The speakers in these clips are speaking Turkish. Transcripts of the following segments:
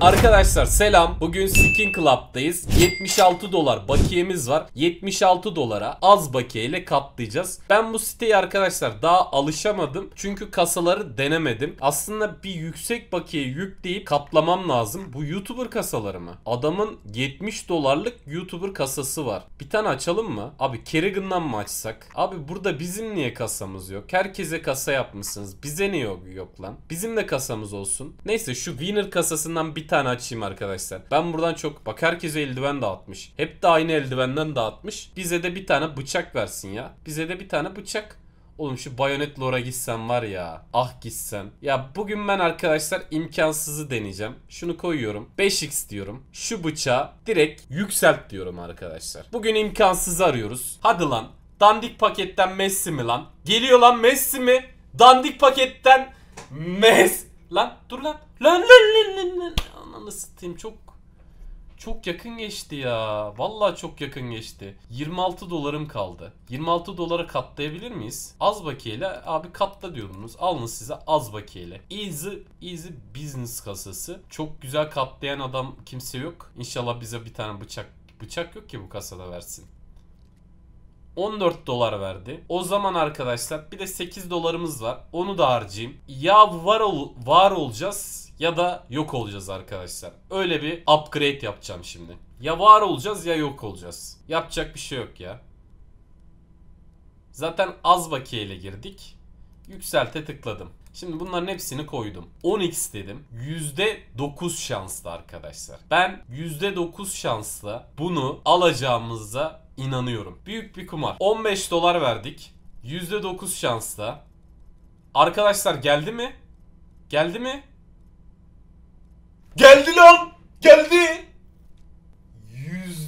Arkadaşlar selam. Bugün Skin Club'dayız. 76 dolar bakiyemiz var. 76 dolara az bakiyeyle katlayacağız. Ben bu siteye arkadaşlar daha alışamadım. Çünkü kasaları denemedim. Aslında bir yüksek bakiye yükleyip katlamam lazım. Bu YouTuber kasaları mı? Adamın 70 dolarlık YouTuber kasası var. Bir tane açalım mı? Abi Kerrigan'dan mı açsak? Abi burada bizim niye kasamız yok? Herkese kasa yapmışsınız. Bize niye yok lan? Bizim de kasamız olsun. Neyse şu Winner kasasından bir bir tane açayım arkadaşlar. Ben buradan çok bak herkese eldiven dağıtmış. Hep de aynı eldivenden dağıtmış. Bize de bir tane bıçak versin ya. Bize de bir tane bıçak. Oğlum şu bayonet lora gitsen var ya. Ah gitsen. Ya bugün ben arkadaşlar imkansızı deneyeceğim. Şunu koyuyorum. 5x diyorum. Şu bıçağı direkt yükselt diyorum arkadaşlar. Bugün imkansızı arıyoruz. Hadi lan. Dandik paketten Messi mi lan? Geliyor lan Messi mi? Dandik paketten Messi. Lan dur lan. Lan lan lan lan lan. Ananı satayım çok çok yakın geçti ya. Vallahi çok yakın geçti. 26 dolarım kaldı. 26 dolara katlayabilir miyiz? Az bakiyeyle abi katla diyordunuz. Alın size az bakiyeyle. Easy, easy business kasası. Çok güzel katlayan adam kimse yok. İnşallah bize bir tane bıçak Bıçak yok ki bu kasada versin. 14 dolar verdi. O zaman arkadaşlar bir de 8 dolarımız var. Onu da harcayayım. Ya var, ol var olacağız ya da yok olacağız arkadaşlar. Öyle bir upgrade yapacağım şimdi. Ya var olacağız ya yok olacağız. Yapacak bir şey yok ya. Zaten az bakiyeyle girdik. Yükselte tıkladım. Şimdi bunların hepsini koydum. 10x dedim. %9 şanslı arkadaşlar. Ben %9 şanslı bunu alacağımızda inanıyorum. Büyük bir kumar. 15 dolar verdik. %9 şansla. Arkadaşlar geldi mi? Geldi mi? Geldi lan! Geldi!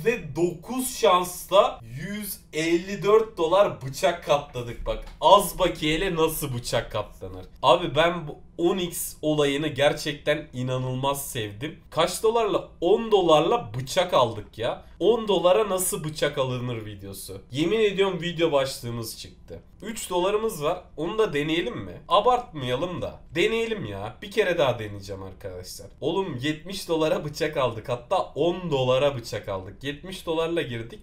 %9 şansla 154 dolar bıçak katladık bak. Az bakiyeyle nasıl bıçak katlanır? Abi ben bu 10x olayını gerçekten inanılmaz sevdim. Kaç dolarla? 10 dolarla bıçak aldık ya. 10 dolara nasıl bıçak alınır videosu. Yemin ediyorum video başlığımız çıktı. 3 dolarımız var. Onu da deneyelim mi? Abartmayalım da. Deneyelim ya. Bir kere daha deneyeceğim arkadaşlar. Oğlum 70 dolara bıçak aldık. Hatta 10 dolara bıçak aldık. 70 dolarla girdik.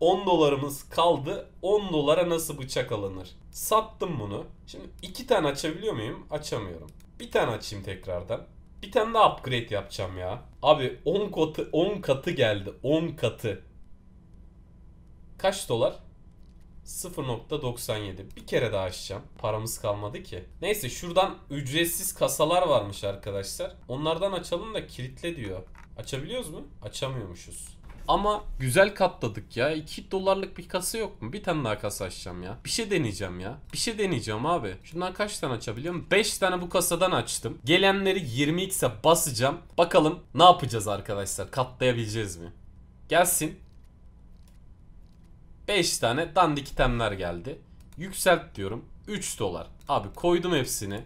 10 dolarımız kaldı. 10 dolara nasıl bıçak alınır? Sattım bunu. Şimdi iki tane açabiliyor muyum? Açamıyorum. Bir tane açayım tekrardan. Bir tane daha upgrade yapacağım ya. Abi 10 katı 10 katı geldi. 10 katı. Kaç dolar? 0.97. Bir kere daha açacağım. Paramız kalmadı ki. Neyse şuradan ücretsiz kasalar varmış arkadaşlar. Onlardan açalım da kilitle diyor. Açabiliyoruz mu? Açamıyormuşuz. Ama güzel katladık ya. 2 dolarlık bir kasa yok mu? Bir tane daha kasa açacağım ya. Bir şey deneyeceğim ya. Bir şey deneyeceğim abi. Şundan kaç tane açabiliyorum? 5 tane bu kasadan açtım. Gelenleri 20x'e basacağım. Bakalım ne yapacağız arkadaşlar? Katlayabileceğiz mi? Gelsin. 5 tane dandik itemler geldi. Yükselt diyorum. 3 dolar. Abi koydum hepsini.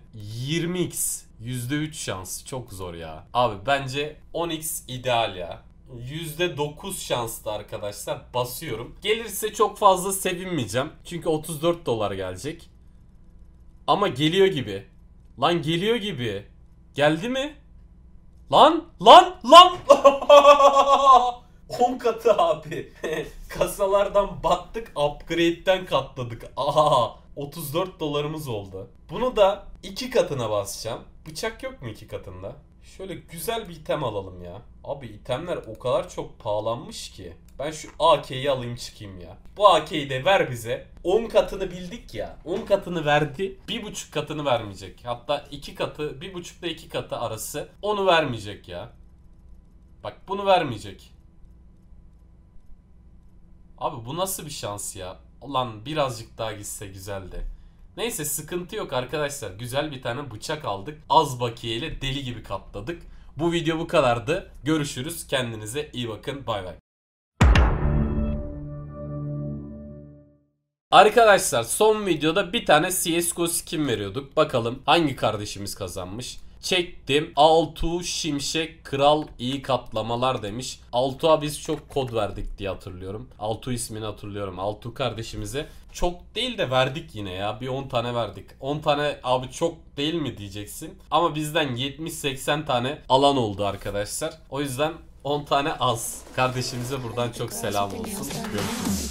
20x. %3 şans. Çok zor ya. Abi bence 10x ideal ya. %9 şanslı arkadaşlar. Basıyorum. Gelirse çok fazla sevinmeyeceğim. Çünkü 34 dolar gelecek. Ama geliyor gibi. Lan geliyor gibi. Geldi mi? Lan lan lan. 10 katı abi. Kasalardan battık, upgrade'den katladık. Aha. 34 dolarımız oldu. Bunu da 2 katına basacağım. Bıçak yok mu 2 katında? Şöyle güzel bir item alalım ya. Abi itemler o kadar çok pahalanmış ki. Ben şu AK'yi alayım çıkayım ya. Bu AK'yi de ver bize. 10 katını bildik ya. 10 katını verdi. 1,5 katını vermeyecek. Hatta 2 katı, 1,5 ile 2 katı arası. Onu vermeyecek ya. Bak bunu vermeyecek. Abi bu nasıl bir şans ya? Ulan birazcık daha gitse güzeldi. Neyse sıkıntı yok arkadaşlar. Güzel bir tane bıçak aldık. Az bakiyeyle deli gibi katladık. Bu video bu kadardı. Görüşürüz. Kendinize iyi bakın. Bay bay. Arkadaşlar son videoda bir tane CSGO skin veriyorduk. Bakalım hangi kardeşimiz kazanmış çektim. Altu Şimşek Kral iyi katlamalar demiş. Altu'a biz çok kod verdik diye hatırlıyorum. Altu ismini hatırlıyorum. Altu kardeşimize çok değil de verdik yine ya. Bir 10 tane verdik. 10 tane abi çok değil mi diyeceksin. Ama bizden 70-80 tane alan oldu arkadaşlar. O yüzden 10 tane az. Kardeşimize buradan çok selam olsun. Görüşürüz.